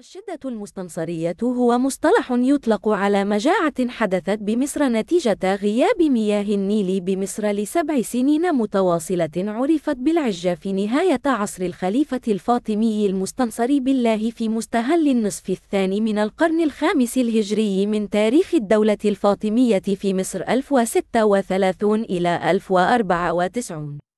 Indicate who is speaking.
Speaker 1: الشدة المستنصرية هو مصطلح يطلق على مجاعة حدثت بمصر نتيجة غياب مياه النيل بمصر لسبع سنين متواصلة عرفت بالعجة في نهاية عصر الخليفة الفاطمي المستنصر بالله في مستهل النصف الثاني من القرن الخامس الهجري من تاريخ الدولة الفاطمية في مصر 1036 إلى 1094